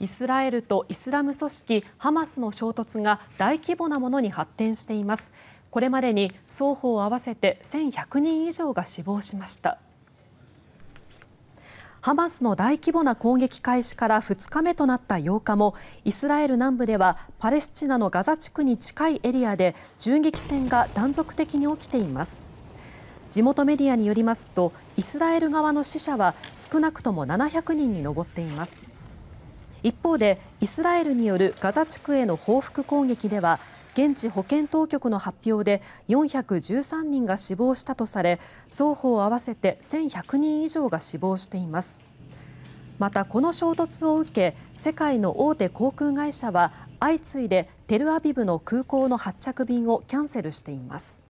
イスラエルとイスラム組織ハマスの衝突が大規模なものに発展しています。これまでに双方合わせて1100人以上が死亡しました。ハマスの大規模な攻撃開始から2日目となった8日もイスラエル南部ではパレスチナのガザ地区に近いエリアで銃撃戦が断続的に起きています。地元メディアによりますとイスラエル側の死者は少なくとも700人に上っています。一方でイスラエルによるガザ地区への報復攻撃では現地保健当局の発表で413人が死亡したとされ双方合わせて1100人以上が死亡しています。また、この衝突を受け世界の大手航空会社は相次いでテルアビブの空港の発着便をキャンセルしています。